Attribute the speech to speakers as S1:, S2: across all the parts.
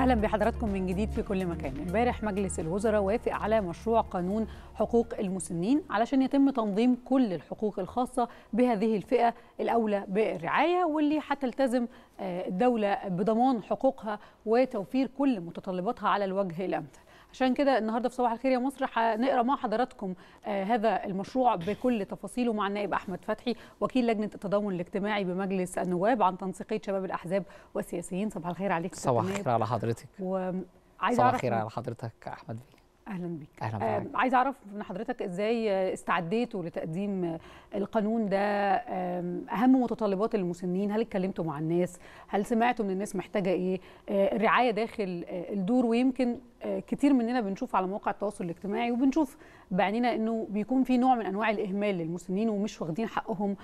S1: اهلا بحضراتكم من جديد في كل مكان امبارح مجلس الوزراء وافق على مشروع قانون حقوق المسنين علشان يتم تنظيم كل الحقوق الخاصه بهذه الفئه الاولى بالرعايه واللي هتلتزم آه، الدوله بضمان حقوقها وتوفير كل متطلباتها على الوجه الامثل عشان كده النهارده في صباح الخير يا مصر هنقرا مع حضراتكم آه، هذا المشروع بكل تفاصيله مع النائب احمد فتحي وكيل لجنه التضامن الاجتماعي بمجلس النواب عن تنسيقيه شباب الاحزاب والسياسيين صباح الخير عليك صباح الخير على حضرتك وعايزه صباح الخير على
S2: حضرتك احمد بيك
S1: اهلا بك أهلا آه، بك عايز اعرف من حضرتك ازاي استعديتوا لتقديم القانون ده اهم متطلبات المسنين هل اتكلمتوا مع الناس هل سمعتوا من الناس محتاجه ايه آه، الرعايه داخل الدور ويمكن آه، كتير مننا بنشوف على مواقع التواصل الاجتماعي وبنشوف بعينينا انه بيكون في نوع من انواع الاهمال للمسنين ومش واخدين حقهم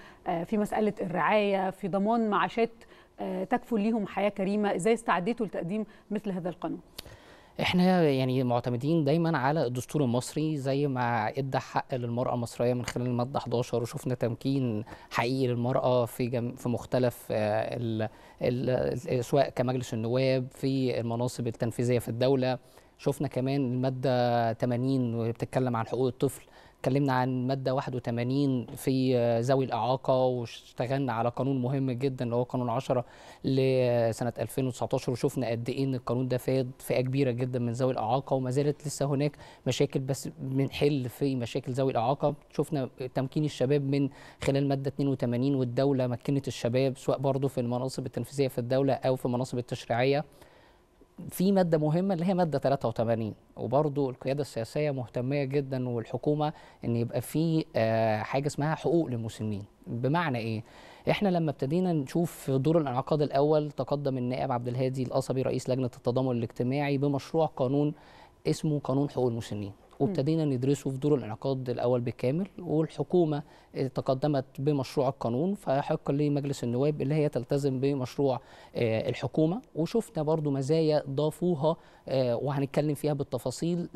S1: في مساله الرعايه في ضمان معاشات تكفل ليهم حياه كريمه ازاي استعديتوا لتقديم مثل هذا القانون
S2: احنا يعني معتمدين دايما على الدستور المصري زي ما ادى حق للمراه المصريه من خلال الماده 11 وشفنا تمكين حقيقي للمراه في جم في مختلف آه، ال ال سواء كمجلس النواب في المناصب التنفيذيه في الدوله شفنا كمان الماده 80 وبتتكلم عن حقوق الطفل اتكلمنا عن ماده 81 في ذوي الاعاقه واشتغلنا على قانون مهم جدا اللي هو قانون 10 لسنه 2019 وشفنا قد ايه ان القانون ده فاد فئه كبيره جدا من ذوي الاعاقه وما زالت لسه هناك مشاكل بس بنحل في مشاكل ذوي الاعاقه شفنا تمكين الشباب من خلال ماده 82 والدوله مكنت الشباب سواء برضه في المناصب التنفيذيه في الدوله او في المناصب التشريعيه في مادة مهمة اللي هي مادة 83 وبرضو القيادة السياسية مهتمة جدا والحكومة ان يبقى في آه، حاجة اسمها حقوق للمسنين بمعنى ايه؟ احنا لما ابتدينا نشوف في دور الانعقاد الاول تقدم النائب عبد الهادي القصبي رئيس لجنة التضامن الاجتماعي بمشروع قانون اسمه قانون حقوق المسنين وابتدينا ندرسه في دور الانعقاد الاول بالكامل والحكومه تقدمت بمشروع القانون فحق لمجلس النواب اللي هي تلتزم بمشروع آه، الحكومه وشفنا برضو مزايا ضافوها آه، وهنتكلم فيها بالتفاصيل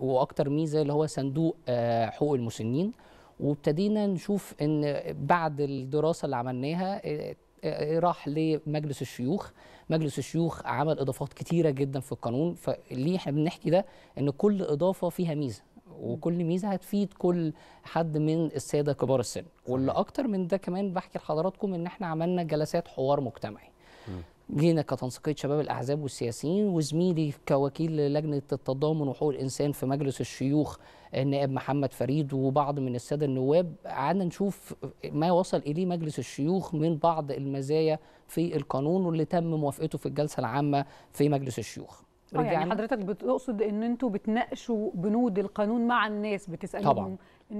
S2: واكتر ميزه اللي هو صندوق آه، حقوق المسنين وابتدينا نشوف ان بعد الدراسه اللي عملناها راح لمجلس الشيوخ مجلس الشيوخ عمل اضافات كتيره جدا في القانون فليه احنا بنحكي ده ان كل اضافه فيها ميزه وكل ميزه هتفيد كل حد من الساده كبار السن واللي اكتر من ده كمان بحكي لحضراتكم ان احنا عملنا جلسات حوار مجتمعي جينا كتنسيقيه شباب الاحزاب والسياسيين وزميلي كوكيل لجنه التضامن وحقوق الانسان في مجلس الشيوخ النائب محمد فريد وبعض من الساده النواب قعدنا نشوف ما وصل اليه مجلس الشيوخ من بعض المزايا في القانون واللي تم موافقته في الجلسه العامه في مجلس الشيوخ آه، يعني حضرتك
S1: بتقصد ان انتوا بتناقشوا بنود القانون مع الناس بتسالهم طبعا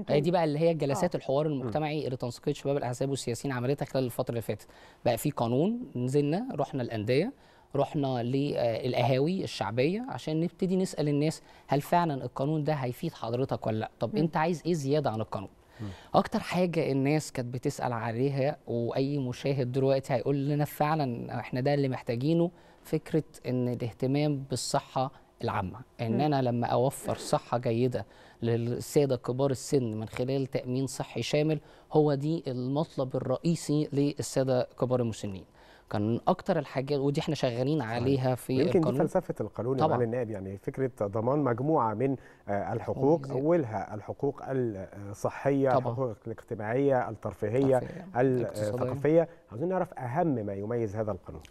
S1: هي دي بقى
S2: اللي هي الجلسات آه. الحوار المجتمعي اللي تنسيقيه شباب الاحزاب والسياسيين عملتها خلال الفتره اللي فاتت بقى في قانون نزلنا رحنا الانديه رحنا للقهاوي الشعبيه عشان نبتدي نسال الناس هل فعلا القانون ده هيفيد حضرتك ولا لا طب م. انت عايز ايه زياده عن القانون م. اكتر حاجه الناس كانت بتسال عليها واي مشاهد دلوقتي هيقول لنا فعلا احنا ده اللي محتاجينه فكره ان الاهتمام بالصحه العامة ان انا لما اوفر صحة جيدة للسادة كبار السن من خلال تأمين صحي شامل هو دي المطلب الرئيسي للسادة كبار المسنين كان اكتر الحاجات ودي احنا شغالين عليها في يمكن القانون يمكن دي فلسفه القانون طبعا
S3: النائب يعني فكره ضمان مجموعه من آه، الحقوق مزيد. اولها الحقوق الصحيه طبعا. الحقوق الاجتماعيه الترفيهيه الثقافيه آه، عاوزين نعرف اهم ما يميز هذا القانون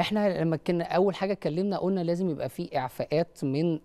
S3: احنا لما كنا اول حاجه اتكلمنا قلنا لازم يبقى في اعفاءات من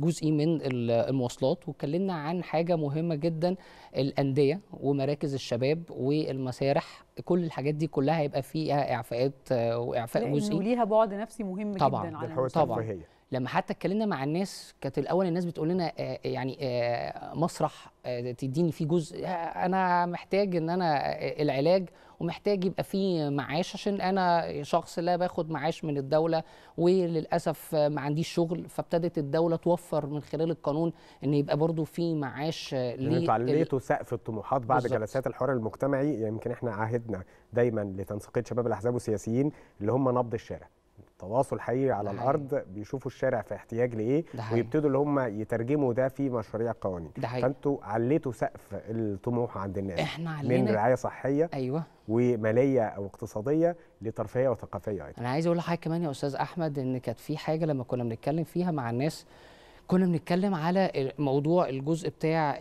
S2: جزئي من المواصلات واتكلمنا عن حاجه مهمه جدا الانديه ومراكز الشباب والمسارح كل الحاجات دي كلها هيبقى فيها اعفاءات آه، واعفاء جزئي وليها
S1: بعد نفسي مهم طبعًا جدا على طبعا
S2: لما حتى اتكلمنا مع الناس كانت الاول الناس بتقول لنا آه، يعني آه، مسرح تديني فيه جزء انا محتاج ان انا العلاج ومحتاج يبقى فيه معاش عشان انا شخص لا باخد معاش من الدوله وللاسف ما عنديش شغل فابتدت الدوله توفر من خلال القانون ان يبقى برضو في
S3: معاش ليه انتوا عليتوا سقف الطموحات بعد بالزبط. جلسات الحوار المجتمعي يمكن احنا عهدنا دايما لتنسيقيه شباب الاحزاب والسياسيين اللي هم نبض الشارع تواصل حقيقي على ده الارض حقيقي. بيشوفوا الشارع في احتياج لايه ويبتدوا اللي هم يترجموا ده في مشاريع قوانين فانتوا عليتوا سقف الطموح عند الناس احنا علينا من رعايه صحيه ايوه وماليه او اقتصاديه لترفيهيه وثقافيه ايضا
S2: انا عايز اقول لحضرتك كمان يا استاذ احمد ان كانت في حاجه لما كنا بنتكلم فيها مع الناس كنا بنتكلم على موضوع الجزء بتاع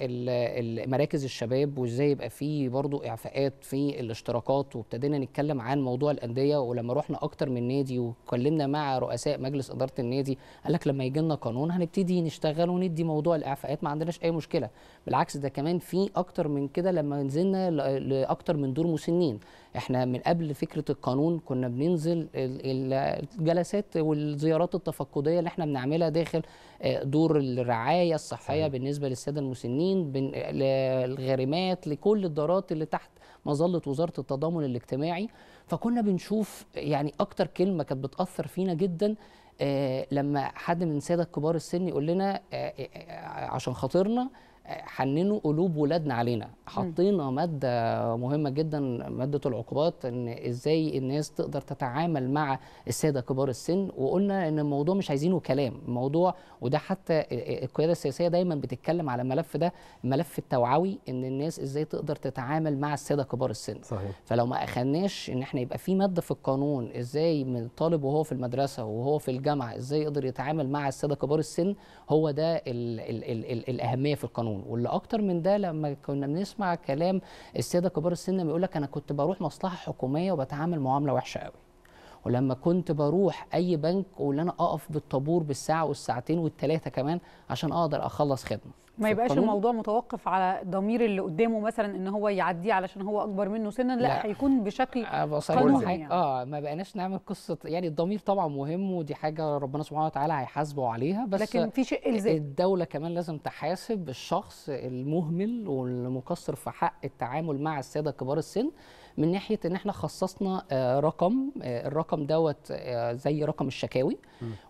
S2: مراكز الشباب وازاي يبقى فيه برضو اعفاءات في الاشتراكات وابتدينا نتكلم عن موضوع الانديه ولما رحنا اكتر من نادي واتكلمنا مع رؤساء مجلس اداره النادي قال لك لما يجي لنا قانون هنبتدي نشتغل وندي موضوع الاعفاءات ما عندناش اي مشكله بالعكس ده كمان في اكتر من كده لما نزلنا لاكتر من دور مسنين احنا من قبل فكره القانون كنا بننزل الجلسات والزيارات التفقديه اللي احنا بنعملها داخل آه، دور الرعايه الصحيه بالنسبه للساده المسنين للغريمات لكل الدارات اللي تحت مظله وزاره التضامن الاجتماعي فكنا بنشوف يعني اكتر كلمه كانت بتاثر فينا جدا آه، لما حد من ساده كبار السن يقول لنا آه، آه، عشان خاطرنا حننوا قلوب ولادنا علينا حطينا ماده مهمه جدا ماده العقوبات ان ازاي الناس تقدر تتعامل مع الساده كبار السن وقلنا ان الموضوع مش عايزينه كلام الموضوع وده حتى القياده السياسيه دايما بتتكلم على الملف ده الملف التوعوي ان الناس ازاي تقدر تتعامل مع الساده كبار السن صحيح. فلو ما اخدناش ان احنا يبقى في ماده في القانون ازاي من طالب وهو في المدرسه وهو في الجامعه ازاي يقدر يتعامل مع الساده كبار السن هو ده الـ الـ الـ الـ الاهميه في القانون القانون واللي اكتر من ده لما كنا بنسمع كلام الساده كبار السن بيقول لك انا كنت بروح مصلحه حكوميه وبتعامل معامله وحشه قوي ولما كنت بروح اي بنك واللي انا اقف بالطابور بالساعه والساعتين والثلاثه كمان عشان اقدر اخلص خدمه ما يبقاش الموضوع
S1: متوقف على ضمير اللي قدامه مثلا ان هو يعديه علشان هو اكبر منه سنا لا هيكون بشكل آه، قانوني يعني. اه ما بقناش نعمل
S2: قصه يعني الضمير طبعا مهم ودي حاجه ربنا سبحانه وتعالى هيحاسبه عليها بس لكن في شيء الزام الدوله كمان لازم تحاسب الشخص المهمل والمقصر في حق التعامل مع الساده كبار السن من ناحيه ان احنا خصصنا آه، رقم آه، الرقم دوت آه، زي رقم الشكاوي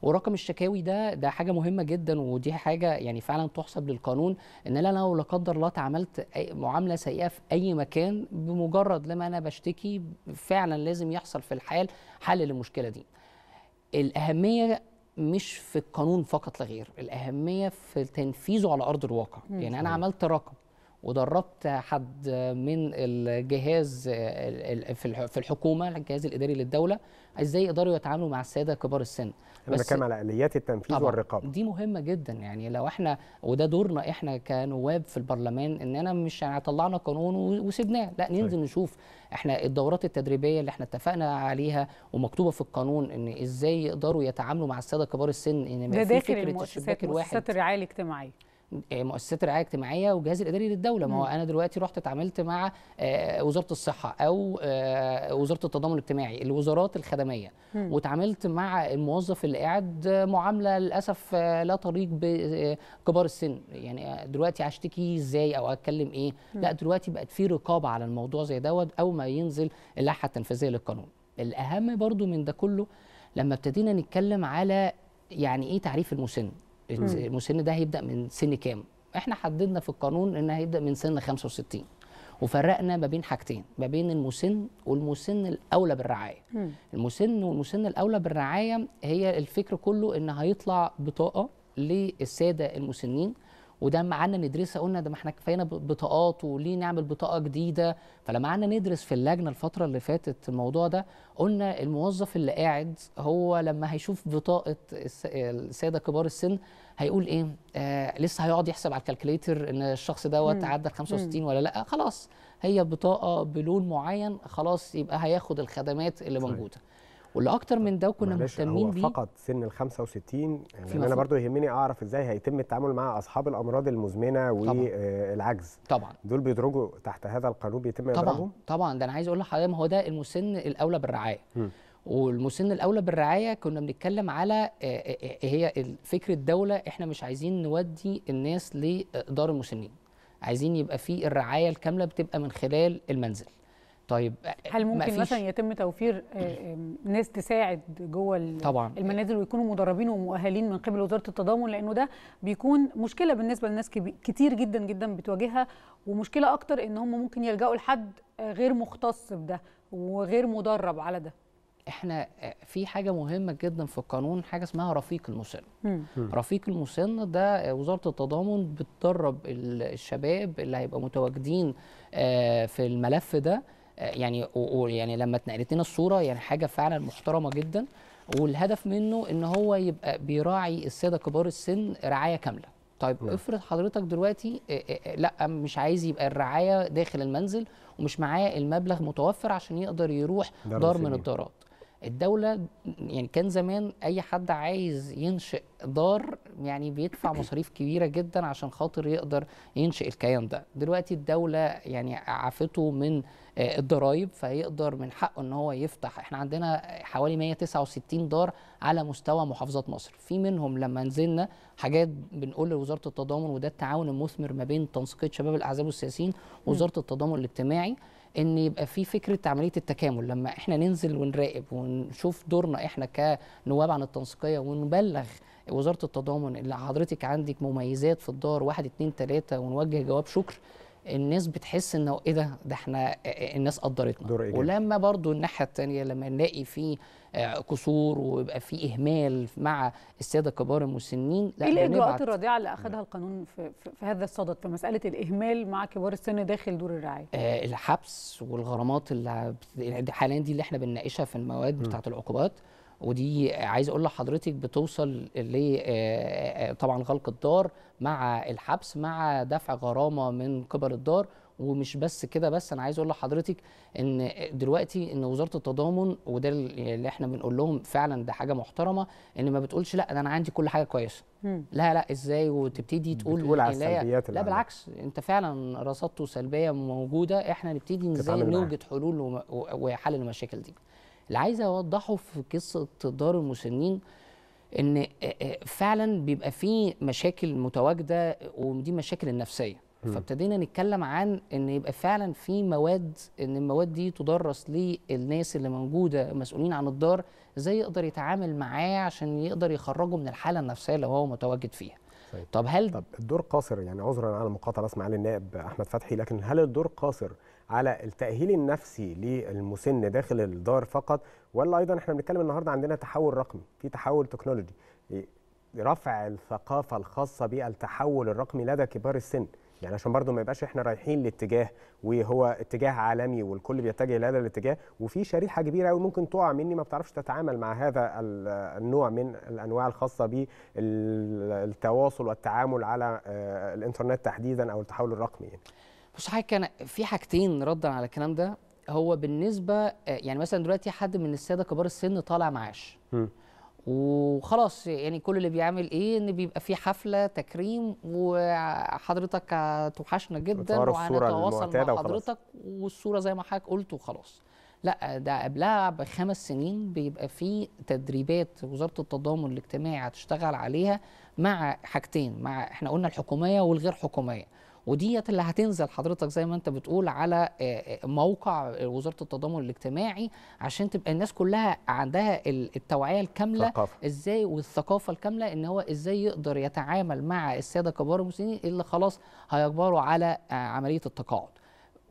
S2: ورقم الشكاوي ده ده حاجه مهمه جدا ودي حاجه يعني فعلا تحسب للقانون ان انا لو لا قدر الله اتعاملت معامله سيئه في اي مكان بمجرد لما انا بشتكي فعلا لازم يحصل في الحال حل للمشكله دي الاهميه مش في القانون فقط لغير الأهمية في تنفيذه على أرض الواقع يعني أنا عملت رقم ودربت حد من الجهاز في الحكومه الجهاز الاداري للدوله ازاي
S3: يقدروا يتعاملوا
S2: مع الساده كبار السن بس بتكلم على
S3: اليات التنفيذ والرقابه
S2: دي مهمه جدا يعني لو احنا وده دورنا احنا كنواب في البرلمان ان انا مش طلعنا قانون وسيبناه لا ننزل طيب. نشوف احنا الدورات التدريبيه اللي احنا اتفقنا عليها ومكتوبه في القانون ان ازاي يقدروا يتعاملوا مع الساده كبار السن ان ما في فكره الشباك الواحد ده
S1: الرعايه الاجتماعيه
S2: آه، مؤسسات الرعايه الاجتماعيه والجهاز الاداري للدوله ما هو انا دلوقتي رحت اتعاملت مع آه، وزاره الصحه او آه، وزاره التضامن الاجتماعي الوزارات الخدميه وتعاملت مع الموظف اللي قاعد معامله للاسف لا طريق بكبار السن يعني دلوقتي هشتكي ازاي او اتكلم ايه لا دلوقتي بقت في رقابه على الموضوع زي دوت او ما ينزل اللائحه التنفيذيه للقانون الاهم برضو من ده كله لما ابتدينا نتكلم على يعني ايه تعريف المسن المسن ده هيبدا من سن كام احنا حددنا في القانون ان هيبدا من سن 65 وفرقنا ما بين حاجتين ما بين المسن والمسن الاولى بالرعايه م. المسن والمسن الاولى بالرعايه هي الفكر كله ان هيطلع بطاقه للساده المسنين وده ما قعدنا ندرسها قلنا ده ما احنا كفاينا بطاقات وليه نعمل بطاقه جديده فلما قعدنا ندرس في اللجنه الفتره اللي فاتت الموضوع ده قلنا الموظف اللي قاعد هو لما هيشوف بطاقه الساده كبار السن هيقول ايه آه لسه هيقعد يحسب على الكالكليتر ان الشخص دوت عدى ال 65 ولا لا خلاص هي بطاقه بلون معين خلاص يبقى هياخد الخدمات اللي موجوده
S3: واللي اكتر من ده كنا مهتمين بيه فقط سن ال 65 يعني انا برضو يهمني اعرف ازاي هيتم التعامل مع اصحاب الامراض المزمنه والعجز آه، طبعا دول بيدرجوا تحت هذا القانون بيتم طبعا إدراجهم؟
S2: طبعا ده انا عايز اقول لحضرتك ما هو ده المسن الاولى بالرعايه م. والمسن الاولى بالرعايه كنا بنتكلم على آه، آه، هي فكره دوله احنا مش عايزين نودي الناس لدار المسنين عايزين يبقى في الرعايه الكامله بتبقى من خلال المنزل طيب هل ممكن مثلا
S1: يتم توفير آه، آه، ناس تساعد جوه طبعا المنازل ويكونوا مدربين ومؤهلين من قبل وزاره التضامن لانه ده بيكون مشكله بالنسبه لناس كتير جدا جدا بتواجهها ومشكله اكتر ان هم ممكن يلجاوا لحد غير مختص بده وغير مدرب على ده
S2: احنا في حاجه مهمه جدا في القانون حاجه اسمها رفيق المسن رفيق المسن ده وزاره التضامن بتدرب الشباب اللي هيبقى متواجدين آه، في الملف ده آه، يعني يعني لما اتنقلت لنا الصوره يعني حاجه فعلا محترمه جدا والهدف منه ان هو يبقى بيراعي الساده كبار السن رعايه كامله طيب نعم. افرض حضرتك دلوقتي آه، آه، لا مش عايز يبقى الرعايه داخل المنزل ومش معاه المبلغ متوفر عشان يقدر يروح دار من الدارات الدوله يعني كان زمان اي حد عايز ينشئ دار يعني بيدفع مصاريف كبيره جدا عشان خاطر يقدر ينشئ الكيان ده دلوقتي الدوله يعني عافته من آه، الضرايب فيقدر من حقه ان هو يفتح احنا عندنا حوالي 169 دار على مستوى محافظات مصر في منهم لما نزلنا حاجات بنقول لوزاره التضامن وده التعاون المثمر ما بين تنسيقيه شباب الاحزاب والسياسيين ووزاره التضامن الاجتماعي ان يبقى في فكره عمليه التكامل لما احنا ننزل ونراقب ونشوف دورنا احنا كنواب عن التنسيقيه ونبلغ وزاره التضامن اللي حضرتك عندك مميزات في الدار واحد اتنين تلاته ونوجه جواب شكر الناس بتحس انه ايه ده ده احنا آه، آه، الناس قدرتنا ولما برضو الناحيه الثانيه لما نلاقي في آه، قصور ويبقى في اهمال مع الساده كبار المسنين لا ايه الاجراءات
S1: الرادعه اللي اخذها نعم. القانون في, في هذا الصدد في مساله الاهمال مع كبار السن داخل دور الرعايه آه
S2: الحبس والغرامات اللي يعني حاليا دي اللي احنا بنناقشها في المواد بتاعه العقوبات ودي عايز اقول لحضرتك بتوصل ل آه، آه، طبعا غلق الدار مع الحبس مع دفع غرامه من قبل الدار ومش بس كده بس انا عايز اقول لحضرتك ان دلوقتي ان وزاره التضامن وده اللي احنا بنقول لهم فعلا ده حاجه محترمه ان ما بتقولش لا ده انا عندي كل حاجه كويسه لا لا ازاي وتبتدي تقول بتقول على السلبيات لا بالعكس انت فعلا رصدته سلبيه موجوده احنا نبتدي ازاي نوجد حلول وحل المشاكل دي اللي عايز اوضحه في قصه دار المسنين ان فعلا بيبقى في مشاكل متواجده ودي مشاكل النفسيه فابتدينا نتكلم عن ان يبقى فعلا في مواد ان المواد دي تدرس للناس اللي موجوده مسؤولين عن الدار ازاي يقدر يتعامل معاه عشان يقدر يخرجه من الحاله النفسيه اللي هو متواجد فيها طيب, طب
S3: هل طب الدور قاصر يعني عذرا على المقاطعه اسمع معالي النائب احمد فتحي لكن هل الدور قاصر على التأهيل النفسي للمسن داخل الدار فقط ولا أيضا احنا بنتكلم النهاردة عندنا تحول رقمي في تحول تكنولوجي رفع الثقافة الخاصة بالتحول الرقمي لدى كبار السن يعني عشان برضو ما يبقاش احنا رايحين لاتجاه وهو اتجاه عالمي والكل بيتجه لهذا الاتجاه وفي شريحه كبيره قوي ممكن تقع مني ما بتعرفش تتعامل مع هذا النوع من الانواع الخاصه بالتواصل والتعامل على آه، الانترنت تحديدا او التحول الرقمي يعني.
S2: بص حضرتك انا في حاجتين ردا على الكلام ده هو بالنسبه آه، يعني مثلا دلوقتي حد من الساده كبار السن طالع معاش وخلاص يعني كل اللي بيعمل ايه ان بيبقى في حفله تكريم وحضرتك هتوحشنا جدا وهنتواصل مع حضرتك والصوره زي ما حضرتك قلت وخلاص لا ده قبلها بخمس سنين بيبقى في تدريبات وزاره التضامن الاجتماعي هتشتغل عليها مع حاجتين مع احنا قلنا الحكوميه والغير حكوميه وديت اللي هتنزل حضرتك زي ما انت بتقول على آه، آه، موقع وزاره التضامن الاجتماعي عشان تبقى الناس كلها عندها التوعيه الكامله ثقافة. ازاي والثقافه الكامله ان هو ازاي يقدر يتعامل مع الساده كبار المسنين اللي خلاص هيجبروا على آه، عمليه التقاعد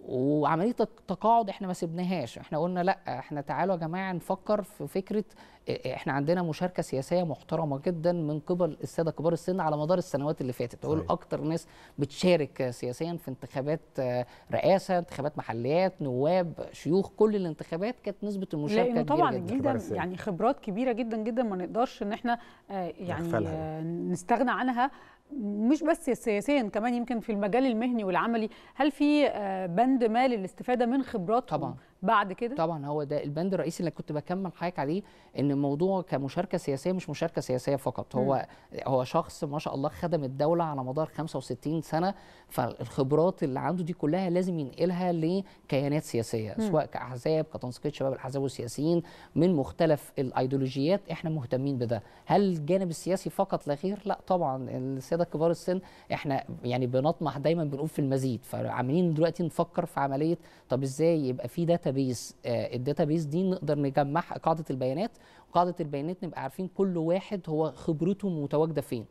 S2: وعمليه التقاعد احنا ما سبناهاش احنا قلنا لا احنا تعالوا يا جماعه نفكر في فكره اه، اه، احنا عندنا مشاركه سياسيه محترمه جدا من قبل الساده كبار السن على مدار السنوات اللي فاتت دول اكتر ناس بتشارك سياسيا في انتخابات اه، رئاسه انتخابات محليات نواب شيوخ كل الانتخابات كانت نسبه المشاركه كبيره طبعا الجيل ده يعني
S1: خبرات كبيره جدا جدا ما نقدرش ان احنا يعني نستغنى عنها مش بس سياسيا كمان يمكن في المجال المهني والعملي هل في آه، بند ما للاستفاده من خبراتهم طبعا بعد كده طبعا هو ده البند الرئيسي اللي كنت بكمل حضرتك عليه ان
S2: الموضوع كمشاركه سياسيه مش مشاركه سياسيه فقط هو م. هو شخص ما شاء الله خدم الدوله على مدار 65 سنه فالخبرات اللي عنده دي كلها لازم ينقلها لكيانات سياسيه م. سواء كاحزاب كتنسيقيه شباب الاحزاب والسياسيين من مختلف الايديولوجيات احنا مهتمين بده هل الجانب السياسي فقط لا غير لا طبعا الساده كبار السن احنا يعني بنطمح دايما بنقول في المزيد فعاملين دلوقتي نفكر في عمليه طب ازاي يبقى في داتا الداتابيز آه، الداتابيس دي نقدر نجمعها قاعده البيانات قاعده البيانات نبقى عارفين كل واحد هو خبرته متواجده فين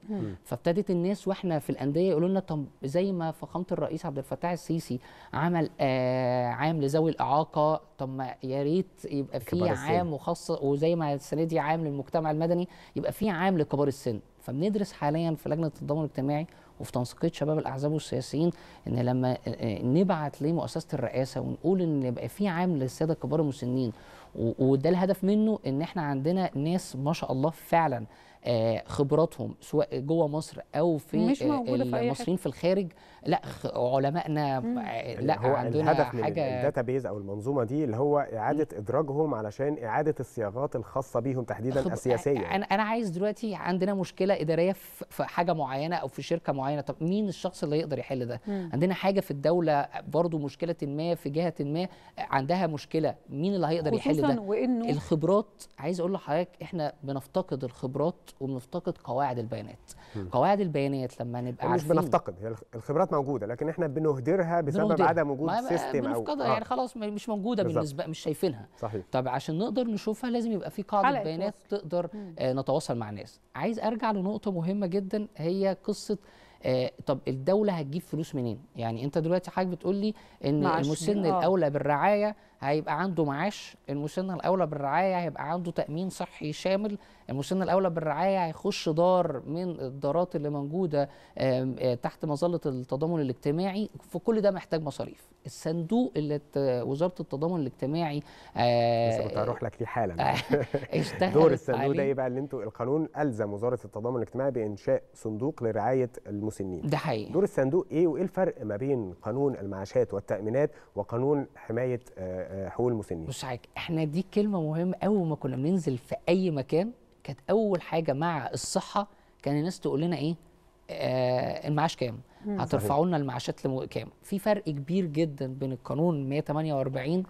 S2: فابتدت الناس واحنا في الانديه يقولوا لنا طب زي ما فخامه الرئيس عبد الفتاح السيسي عمل آه عام لذوي الاعاقه طب ما يا ريت يبقى في عام مخصص وزي ما السنه دي عام للمجتمع المدني يبقى في عام لكبار السن فبندرس حاليا في لجنه التضامن الاجتماعي وفي تنسيقيه شباب الاحزاب والسياسيين ان لما آه، آه، نبعت لمؤسسه الرئاسه ونقول ان يبقى في عام للساده الكبار المسنين وده الهدف منه ان احنا عندنا ناس ما شاء الله فعلا آه، خبراتهم سواء جوه مصر او في مش آه، المصريين في, في
S3: الخارج لا علمائنا آه،
S2: لا هو عندنا الهدف حاجه الداتا
S3: بيز او المنظومه دي اللي هو اعاده ادراجهم علشان اعاده الصياغات الخاصه بيهم تحديدا خب... السياسيه
S2: انا انا عايز دلوقتي عندنا مشكله اداريه في حاجه معينه او في شركه معينه طب مين الشخص اللي يقدر يحل ده مم. عندنا حاجه في الدوله برضو مشكله ما في جهه ما عندها مشكله مين اللي هيقدر يحل ده وإنه الخبرات عايز اقول لحضرتك احنا بنفتقد الخبرات وبنفتقد قواعد البيانات م. قواعد البيانات لما
S3: نبقى مش عارفين مش بنفتقد هي الخبرات موجوده لكن احنا بنهدرها بسبب بنهدر. عدم وجود سيستم او آه. يعني
S2: خلاص مش موجوده بالزبط. بالنسبه مش شايفينها صحيح طب عشان نقدر نشوفها لازم يبقى في قاعده بيانات تقدر آه نتواصل مع الناس عايز ارجع لنقطه مهمه جدا هي قصه آه طب الدوله هتجيب فلوس منين يعني انت دلوقتي حضرتك بتقول لي ان المسن آه. الاولى بالرعايه هيبقى عنده معاش المسن الاولى بالرعايه هيبقى عنده تامين صحي شامل المسن الاولى بالرعايه هيخش دار من الدارات اللي موجوده آه، تحت مظله التضامن الاجتماعي فكل ده محتاج مصاريف الصندوق اللي وزاره التضامن الاجتماعي آه، لسه كنت هروح لك فيه حالا آه، دور الصندوق ده ايه بقى
S3: اللي انتوا القانون الزم وزاره التضامن الاجتماعي بانشاء صندوق لرعايه المسنين ده حقيقي دور الصندوق ايه وايه الفرق ما بين قانون المعاشات والتامينات وقانون حمايه حقوق المسنين بص
S2: حاجه احنا دي كلمه مهمه اول ما كنا بننزل في اي مكان كانت اول حاجه مع الصحه كان الناس تقول لنا ايه آه المعاش كام هترفعوا لنا المعاشات لمو... كام في فرق كبير جدا بين القانون 148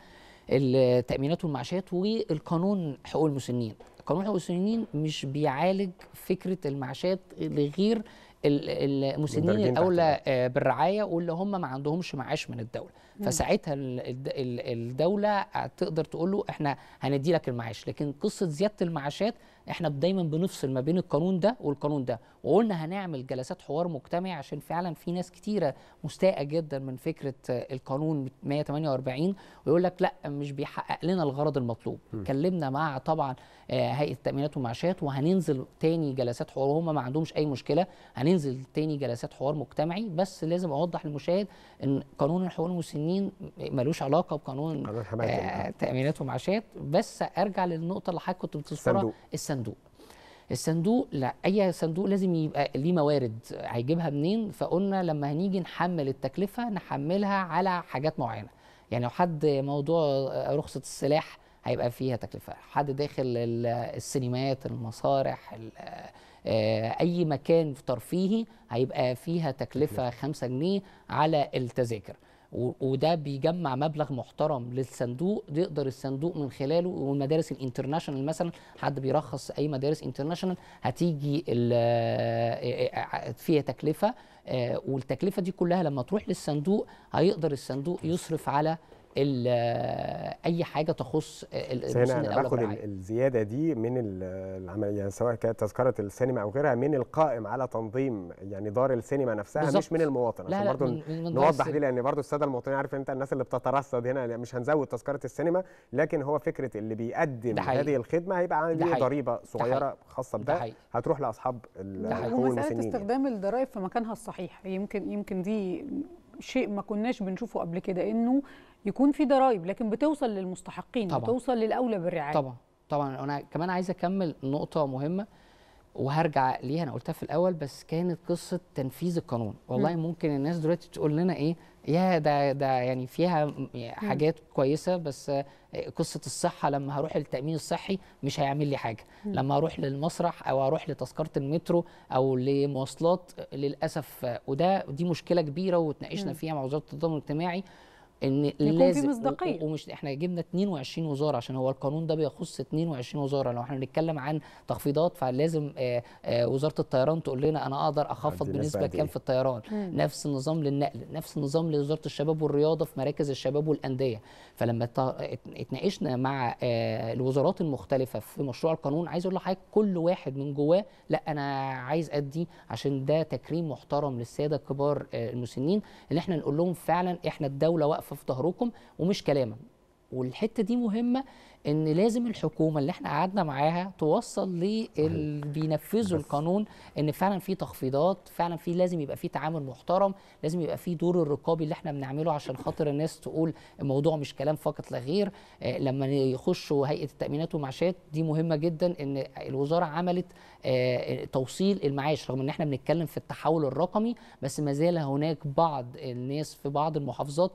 S2: التامينات والمعاشات والقانون حقوق المسنين قانون حقوق المسنين مش بيعالج فكره المعاشات لغير المسنين الاولى آه، بالرعايه واللي هم ما عندهمش معاش من الدوله فساعتها الدوله تقدر تقول له احنا هندي لك المعاش لكن قصه زياده المعاشات احنا دايما بنفصل ما بين القانون ده والقانون ده وقلنا هنعمل جلسات حوار مجتمعي عشان فعلا في ناس كتيره مستاءه جدا من فكره القانون 148 ويقول لك لا مش بيحقق لنا الغرض المطلوب اتكلمنا مع طبعا آه، هيئه التامينات والمعاشات وهننزل تاني جلسات حوار وهم ما عندهمش اي مشكله هننزل تاني جلسات حوار مجتمعي بس لازم اوضح للمشاهد ان قانون الحقوق المسنين التامين ملوش علاقه بقانون آه، تامينات ومعاشات بس ارجع للنقطه اللي حضرتك كنت بتذكرها الصندوق الصندوق لا اي صندوق لازم يبقى ليه موارد هيجيبها منين فقلنا لما هنيجي نحمل التكلفه نحملها على حاجات معينه يعني لو حد موضوع رخصه السلاح هيبقى فيها تكلفه حد داخل السينمات المسارح آه، اي مكان ترفيهي هيبقى فيها تكلفه 5 جنيه على التذاكر وده بيجمع مبلغ محترم للصندوق يقدر الصندوق من خلاله والمدارس الانترناشونال مثلا حد بيرخص اي مدارس انترناشونال هتيجي فيها تكلفه آه، والتكلفه دي كلها لما تروح للصندوق هيقدر الصندوق يصرف على اي حاجه تخص المسن انا باخد
S3: الزياده دي من العمل يعني سواء كانت تذكره السينما او غيرها من القائم على تنظيم يعني دار السينما نفسها بالزبط. مش من المواطن عشان برضه نوضح دي لان برضه الساده المواطنين عارف انت الناس اللي بتترصد هنا مش هنزود تذكره السينما لكن هو فكره اللي بيقدم هذه الخدمه هيبقى عندي ضريبه صغيره خاصه بده ده هتروح لاصحاب ومساله استخدام
S1: الضرائب في مكانها الصحيح يمكن يمكن دي شيء ما كناش بنشوفه قبل كده انه يكون في ضرائب لكن بتوصل للمستحقين طبعًا. بتوصل للاولى بالرعايه طبعا
S2: طبعا انا كمان عايز اكمل نقطه مهمه وهرجع ليها انا قلتها في الاول بس كانت قصه تنفيذ القانون والله م. ممكن الناس دلوقتي تقول لنا ايه يا ده ده يعني فيها يعني حاجات م. كويسه بس قصه الصحه لما هروح للتامين الصحي مش هيعمل لي حاجه م. لما اروح للمسرح او اروح لتذكره المترو او لمواصلات للاسف وده دي مشكله كبيره وتناقشنا فيها مع وزاره التضامن الاجتماعي ان يكون لازم في مصداقيه ومش احنا جبنا 22 وزاره عشان هو القانون ده بيخص 22 وزاره لو احنا بنتكلم عن تخفيضات فلازم آآ آه، آآ آه، وزاره الطيران تقول لنا انا اقدر اخفض بنسبه كام في الطيران مم. نفس النظام للنقل نفس النظام لوزاره الشباب والرياضه في مراكز الشباب والانديه فلما اتناقشنا مع آه، الوزارات المختلفه في مشروع القانون عايز اقول لحضرتك كل واحد من جواه لا انا عايز ادي عشان ده تكريم محترم للساده الكبار آه، المسنين ان احنا نقول لهم فعلا احنا الدوله واقفه في ظهركم ومش كلاما والحته دي مهمه ان لازم الحكومه اللي احنا قعدنا معاها توصل لل بينفذوا القانون ان فعلا في تخفيضات فعلا في لازم يبقى في تعامل محترم لازم يبقى في دور الرقابي اللي احنا بنعمله عشان خاطر الناس تقول الموضوع مش كلام فقط لا غير آه، لما يخشوا هيئه التامينات والمعاشات دي مهمه جدا ان الوزاره عملت آه، توصيل المعاش رغم ان احنا بنتكلم في التحول الرقمي بس ما زال هناك بعض الناس في بعض المحافظات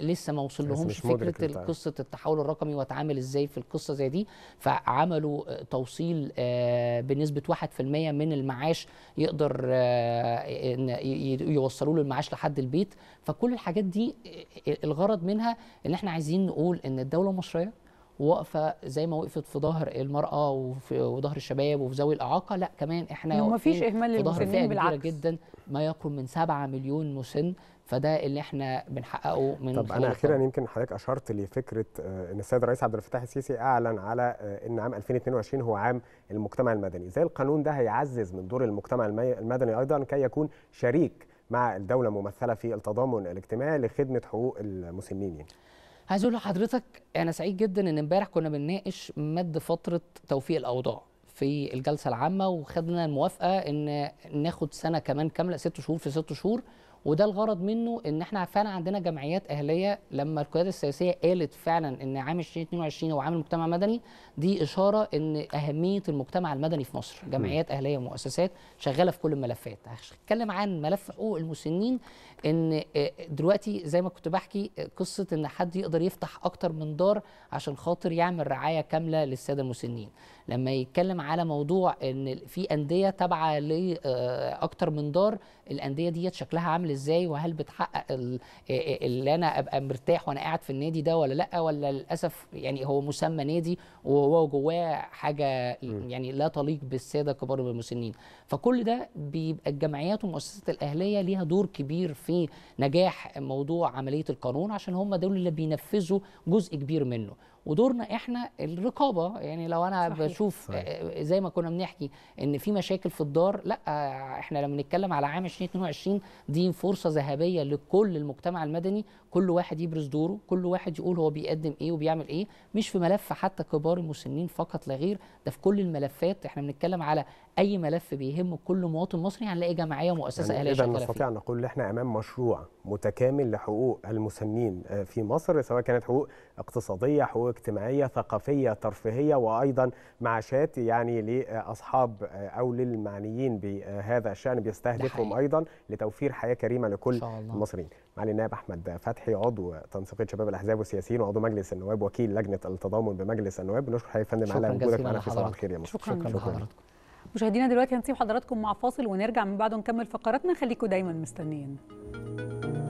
S2: لسه ما وصل لهمش فكره قصه التحول الرقمي واتعامل ازاي ازاي في القصه زي دي فعملوا توصيل آه، بنسبه 1% من المعاش يقدر آه، يوصلوا له المعاش لحد البيت فكل الحاجات دي آه، الغرض منها ان احنا عايزين نقول ان الدوله المصريه واقفه زي ما وقفت في ظهر المراه وفي وظهر الشباب وفي ذوي الاعاقه لا كمان احنا ما فيش اهمال للمسنين بالعكس جدا ما يقرب من 7 مليون مسن فده اللي احنا بنحققه من طب انا اخيرا
S3: يمكن حضرتك اشرت لفكره آه، ان السيد الرئيس عبد الفتاح السيسي اعلن على آه، ان عام 2022 هو عام المجتمع المدني ازاي القانون ده هيعزز من دور المجتمع المدني ايضا كي يكون شريك مع الدوله ممثله في التضامن الاجتماعي لخدمه حقوق المسنين يعني.
S2: عايز اقول لحضرتك انا سعيد جدا ان امبارح كنا بنناقش مد فتره توفيق الاوضاع في الجلسه العامه وخدنا الموافقه ان ناخد سنه كمان كامله ست شهور في ست شهور وده الغرض منه ان احنا فعلا عندنا جمعيات اهليه لما القياده السياسيه قالت فعلا ان عام 2022 هو عام المجتمع المدني دي اشاره ان اهميه المجتمع المدني في مصر جمعيات اهليه ومؤسسات شغاله في كل الملفات هتكلم عن ملف حقوق المسنين ان آه، دلوقتي زي ما كنت بحكي آه، قصه ان حد يقدر يفتح اكتر من دار عشان خاطر يعمل رعايه كامله للساده المسنين لما يتكلم على موضوع ان في انديه تابعه لاكتر آه، من دار الانديه ديت شكلها عامل ازاي وهل بتحقق آه، آه، اللي انا ابقى مرتاح وانا قاعد في النادي ده ولا لا ولا للاسف يعني هو مسمى نادي وهو جواه حاجه يعني لا تليق بالساده الكبار المسنين فكل ده بيبقى الجمعيات والمؤسسات الاهليه ليها دور كبير في نجاح موضوع عمليه القانون عشان هم دول اللي بينفذوا جزء كبير منه ودورنا احنا الرقابه يعني لو انا صحيح. بشوف آه، صحيح. آه، زي ما كنا بنحكي ان في مشاكل في الدار لا آه، احنا لما بنتكلم على عام 2022 دي فرصه ذهبيه لكل المجتمع المدني كل واحد يبرز دوره كل واحد يقول هو بيقدم ايه وبيعمل ايه مش في ملف حتى كبار المسنين فقط لا غير ده في كل الملفات احنا بنتكلم على اي ملف بيهم كل مواطن مصري هنلاقي جمعيه ومؤسسه يعني اهليه اذا نستطيع
S3: ان نقول ان احنا امام مشروع متكامل لحقوق المسنين آه، في مصر سواء كانت حقوق اقتصاديه حقوق اجتماعيه ثقافيه ترفيهيه وايضا معاشات يعني لاصحاب آه، او للمعنيين بهذا الشان بيستهدفهم ايضا لتوفير حياه كريمه لكل المصريين معالي النائب احمد فتحي عضو تنسيقيه شباب الاحزاب والسياسيين وعضو مجلس النواب وكيل لجنه التضامن بمجلس النواب بنشكر حضرتك يا فندم على وجودك معانا في صباح الخير يا مصر شكرا, شكرا, شكرا لحضرتك
S1: مشاهدينا دلوقتي هنسيب حضراتكم مع فاصل ونرجع من بعده نكمل فقراتنا خليكم دايما مستنيين